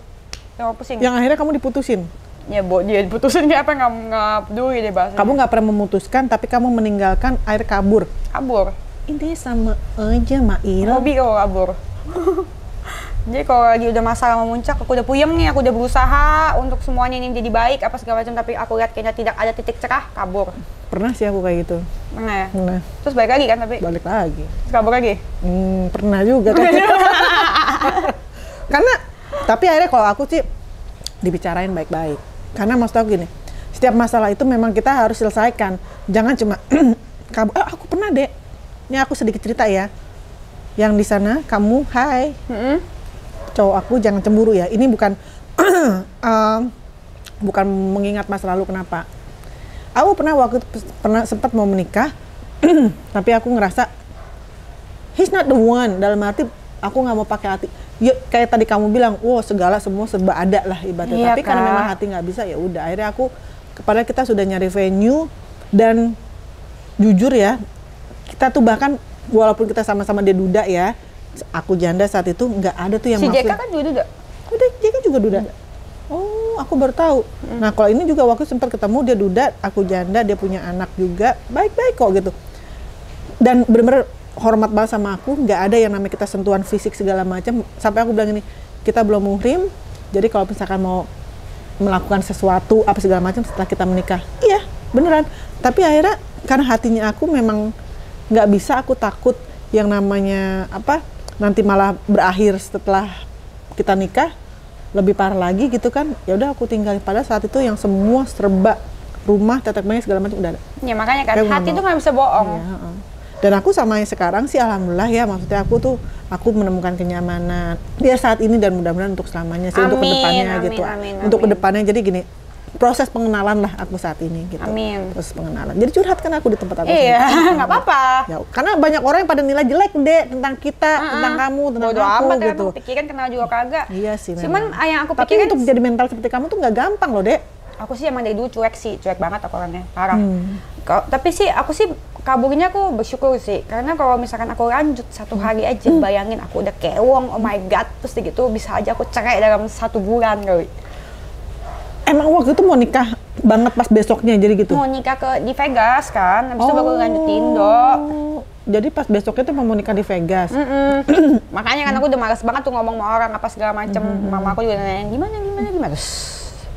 Yang pusing. Yang akhirnya kamu diputusin. Ya, Bu, dia diputusin kayak apa nggak nggak peduli deh bahasanya. Kamu nggak pernah memutuskan, tapi kamu meninggalkan air kabur. Kabur. Intinya sama aja, Mail. Hobi kalau kabur. Jadi kalau lagi udah masalah memuncak, aku udah puyem nih, aku udah berusaha untuk semuanya ini jadi baik apa segala macam, tapi aku lihat kayaknya tidak ada titik cerah, kabur. Pernah sih aku kayak gitu. Pernah ya? Pernah. Terus balik lagi kan tapi? Balik lagi. Terus kabur lagi? Hmm, pernah juga. Kan. Karena, tapi akhirnya kalau aku sih dibicarain baik-baik. Karena maksud aku gini, setiap masalah itu memang kita harus selesaikan. Jangan cuma, kabur, Eh, aku pernah deh. Ini aku sedikit cerita ya. Yang di sana, kamu, hai. Mm -hmm cowok aku jangan cemburu ya ini bukan uh, bukan mengingat masa lalu kenapa aku pernah waktu pernah sempat mau menikah tapi aku ngerasa he's not the one dalam arti aku nggak mau pakai hati ya, kayak tadi kamu bilang wow segala semua serba ada lah ibaratnya iya, tapi kak. karena memang hati nggak bisa ya udah akhirnya aku kepada kita sudah nyari venue dan jujur ya kita tuh bahkan walaupun kita sama-sama dia duda ya aku janda saat itu nggak ada tuh yang si maksud. Kan JK kan juga duda. Udah JK juga duda. Oh, aku baru tahu. Hmm. Nah, kalau ini juga waktu sempat ketemu dia duda, aku janda, dia punya anak juga, baik-baik kok gitu. Dan benar-benar hormat banget sama aku, nggak ada yang namanya kita sentuhan fisik segala macam. Sampai aku bilang ini, kita belum muhrim, jadi kalau misalkan mau melakukan sesuatu apa segala macam setelah kita menikah, iya beneran. Tapi akhirnya karena hatinya aku memang nggak bisa, aku takut yang namanya apa nanti malah berakhir setelah kita nikah lebih parah lagi gitu kan ya udah aku tinggal pada saat itu yang semua serba rumah tetek banyak segala macam udah ada ya makanya kan Kayak hati itu nggak bisa bohong ya, dan aku sama yang sekarang sih alhamdulillah ya maksudnya aku tuh aku menemukan kenyamanan dia saat ini dan mudah-mudahan untuk selamanya sih amin, untuk kedepannya amin, gitu amin, amin. untuk kedepannya jadi gini proses pengenalan lah aku saat ini gitu. Amin. Proses pengenalan. Jadi curhat kan aku di tempat aku. Iya, nggak apa-apa. Ya, karena banyak orang yang pada nilai jelek deh tentang kita, uh -uh. tentang kamu, tentang Bodo aku amat, gitu. Aku pikiran kenal juga kagak. Iya sih. Memang. Cuman yang aku pikirin untuk jadi mental seperti kamu tuh nggak gampang loh, Dek. Aku sih emang dari dulu cuek sih, cuek banget aku orangnya, parah. Hmm. Kau, tapi sih aku sih kaburnya aku bersyukur sih, karena kalau misalkan aku lanjut satu hmm. hari aja, hmm. bayangin aku udah kewong, oh my god, terus gitu bisa aja aku cerai dalam satu bulan kali emang waktu itu mau nikah banget pas besoknya jadi gitu? Mau nikah ke di Vegas kan, habis oh. itu baru lanjutin dok Jadi pas besoknya tuh mau nikah di Vegas. Makanya kan aku udah males banget tuh ngomong sama orang apa segala macem. Mama aku juga nanya gimana gimana gimana. Terus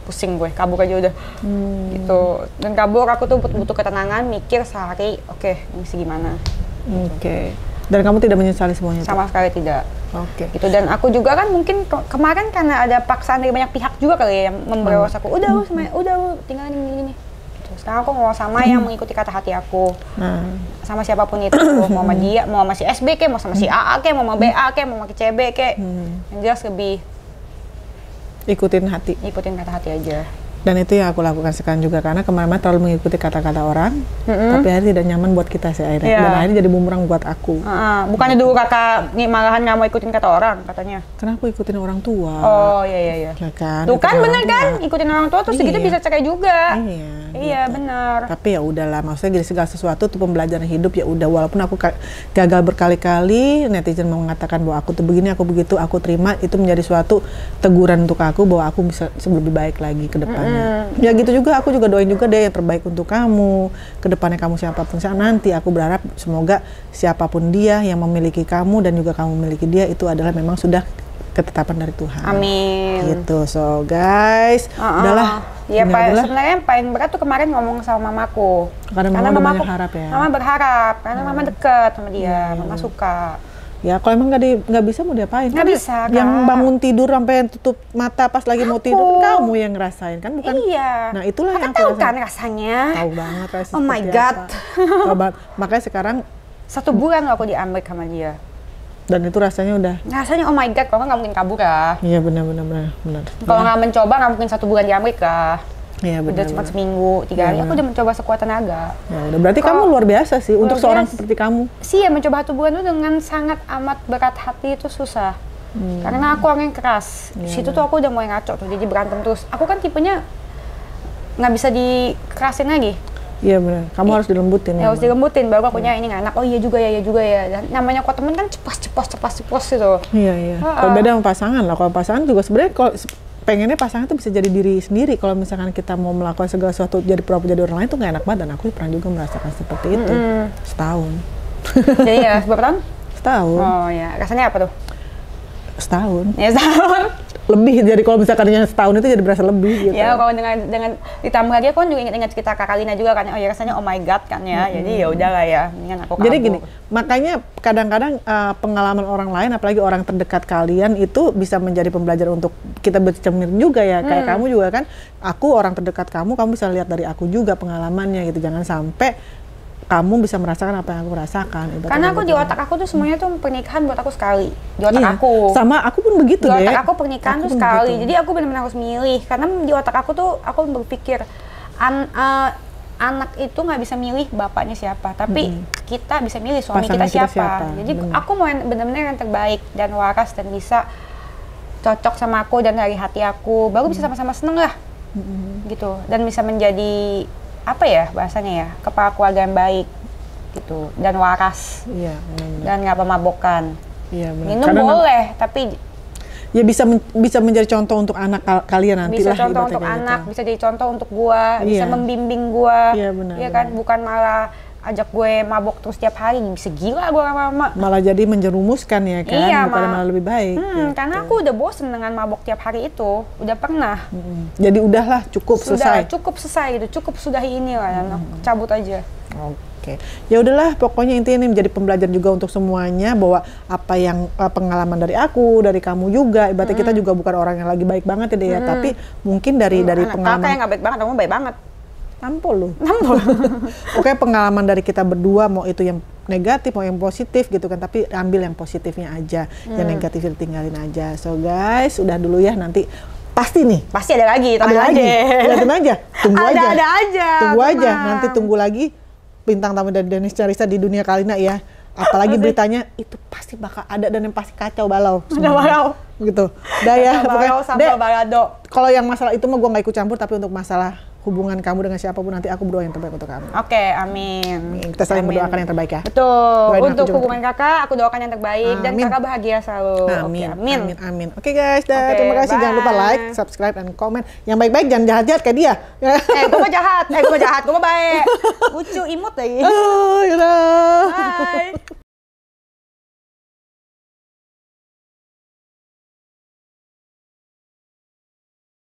pusing gue, kabur aja udah. Hmm. Gitu. Dan kabur aku tuh butuh, butuh ketenangan, mikir sehari, oke, okay, mesti gimana. Oke. Okay. Dan kamu tidak menyesali semuanya? Sama itu? sekali tidak. Oke. Okay. Gitu dan aku juga kan mungkin ke kemarin karena ada paksaan dari banyak pihak juga kali ya yang membawa hmm. aku. Udah lu sama udah lu tinggalin ini ini, gitu. Sekarang aku mau sama yang hmm. mengikuti kata hati aku. Nah. Sama siapapun itu, mau sama dia, mau sama si SB ke, mau sama si AA ke, mau sama BA hmm. ke, mau sama CB ke. Hmm. Yang jelas lebih ikutin hati. Ikutin kata hati aja dan itu yang aku lakukan sekarang juga karena kemarin terlalu mengikuti kata-kata orang mm-hmm. tapi akhirnya tidak nyaman buat kita sih akhirnya yeah. dan akhirnya jadi bumerang buat aku uh ah, -huh. Ah. bukannya dulu kakak malahan nggak mau ikutin kata orang katanya kenapa ikutin orang tua oh iya iya iya ya kan tuh kan bener kan ikutin orang tua terus iya. segitu bisa cerai juga iya iya gitu. bener tapi ya udahlah maksudnya jadi segala sesuatu tuh pembelajaran hidup ya udah walaupun aku gagal berkali-kali netizen mau mengatakan bahwa aku tuh begini aku begitu aku terima itu menjadi suatu teguran untuk aku bahwa aku bisa lebih baik lagi ke depan mm-hmm hmm. ya gitu juga aku juga doain juga deh yang terbaik untuk kamu kedepannya kamu siapapun saat nanti aku berharap semoga siapapun dia yang memiliki kamu dan juga kamu memiliki dia itu adalah memang sudah ketetapan dari Tuhan amin gitu so guys uh -uh. udahlah Ya, pa sebenarnya yang paling berat tuh kemarin ngomong sama mamaku. Karena, karena mama, mama berharap ya. Mama berharap karena hmm. mama deket sama dia, hmm. mama suka. Ya kalau emang nggak di nggak bisa mau diapain? Nggak kan bisa. Kan? Yang bangun tidur sampai tutup mata pas lagi aku. mau tidur kamu yang ngerasain kan bukan? Iya. Nah itulah Maka yang aku tahu rasain. kan rasanya. Tahu banget rasanya. Oh my god. Apa. Makanya sekarang satu bulan aku diambil Amerika sama dia. Dan itu rasanya udah. Rasanya oh my god kalau nggak mungkin kabur ya. Iya benar benar benar benar. Kalau nggak mencoba nggak mungkin satu bulan diambil Amerika. Ya, benar, udah cepat seminggu tiga hari ya, aku iya. udah mencoba sekuat tenaga. Ya, berarti Kalo, kamu luar biasa sih untuk biasa, seorang seperti kamu. Sih ya mencoba satu bulan itu dengan sangat amat berat hati itu susah. Hmm. Karena aku orang yang keras. Di iya, situ tuh aku udah mulai ngaco tuh jadi berantem terus. Aku kan tipenya nggak bisa dikerasin lagi. Iya benar. Kamu eh, harus dilembutin. Ya, harus dilembutin. Baru aku ini ini enak. Oh iya juga ya, iya juga ya. Dan namanya kuat temen kan cepas cepas cepas cepas gitu. Iya iya. Oh, Kalau beda sama pasangan lah. Kalau pasangan juga sebenarnya kalau pengennya pasangan tuh bisa jadi diri sendiri kalau misalkan kita mau melakukan segala sesuatu jadi pura jadi orang lain tuh nggak enak banget dan aku pernah juga merasakan seperti itu mm -hmm. setahun jadi ya berapa tahun setahun oh ya rasanya apa tuh setahun ya setahun lebih jadi kalau misalkan yang setahun itu jadi berasa lebih gitu. Ya kalau dengan dengan ditambah lagi aku kan juga ingat-ingat cerita Kak Lina juga kan oh ya rasanya oh my god kan ya. Hmm. Jadi ya udah lah ya dengan aku Jadi gini, makanya kadang-kadang uh, pengalaman orang lain apalagi orang terdekat kalian itu bisa menjadi pembelajar untuk kita bercermin juga ya kayak hmm. kamu juga kan aku orang terdekat kamu kamu bisa lihat dari aku juga pengalamannya gitu jangan sampai kamu bisa merasakan apa yang aku rasakan. Ibarat Karena aku di gitu. otak aku tuh semuanya tuh pernikahan buat aku sekali. Di otak iya. aku. Sama aku pun begitu deh. Di otak aku pernikahan aku tuh sekali. Begitu. Jadi aku benar-benar harus milih. Karena di otak aku tuh aku berpikir an uh, anak itu nggak bisa milih bapaknya siapa, tapi hmm. kita bisa milih suami kita, kita siapa. siapa. Jadi bener. aku mau benar-benar yang terbaik dan waras dan bisa cocok sama aku dan dari hati aku. Baru bisa sama-sama seneng lah. Hmm. Gitu. Dan bisa menjadi apa ya bahasanya ya kepala keluarga yang baik gitu dan waras iya, dan nggak pemabokan iya, bener. minum Karena boleh tapi ya bisa men bisa menjadi contoh untuk anak kal kalian nanti bisa lah contoh untuk gitu. anak gitu. bisa jadi contoh untuk gua iya. bisa membimbing gua iya, benar, ya kan benar. bukan malah ajak gue mabok terus tiap hari bisa gila gue lama-lama malah jadi menjerumuskan ya kan iya, ma malah lebih baik hmm, gitu. karena aku udah bosen dengan mabok tiap hari itu udah pernah hmm. jadi udahlah cukup sudah, selesai cukup selesai gitu cukup sudah ini lah hmm. cabut aja oke okay. ya udahlah pokoknya intinya ini menjadi pembelajar juga untuk semuanya bahwa apa yang eh, pengalaman dari aku dari kamu juga berarti hmm. kita juga bukan orang yang lagi baik banget ya deh hmm. tapi mungkin dari hmm, dari pengalaman kakak yang gak baik banget kamu baik banget nampol loh. Nampol. Oke pengalaman dari kita berdua mau itu yang negatif mau yang positif gitu kan tapi ambil yang positifnya aja hmm. yang negatif tinggalin aja so guys udah dulu ya nanti pasti nih pasti ada lagi ada lagi aja tunggu ada, aja ada aja tunggu tenang. aja nanti tunggu lagi bintang tamu dari Dennis Carista di dunia Kalina ya apalagi pasti. beritanya itu pasti bakal ada dan yang pasti kacau balau sudah balau gitu udah ya balau sampai kalau yang masalah itu mah gue nggak ikut campur tapi untuk masalah hubungan kamu dengan siapapun nanti aku berdoa yang terbaik untuk kamu. Oke, okay, amin. Kita saling amin. berdoakan yang terbaik ya. Betul. Doain untuk hubungan terbaik. kakak, aku doakan yang terbaik amin. dan kakak bahagia selalu. Amin. Okay, amin. Amin. amin. Oke okay, guys, dah. Okay, terima kasih. Bye. Jangan lupa like, subscribe, dan komen. Yang baik-baik jangan jahat-jahat kayak dia. eh, gue mau jahat. Eh, gue mau jahat. Gue mau baik. Lucu imut lagi. Oh, ya. Bye.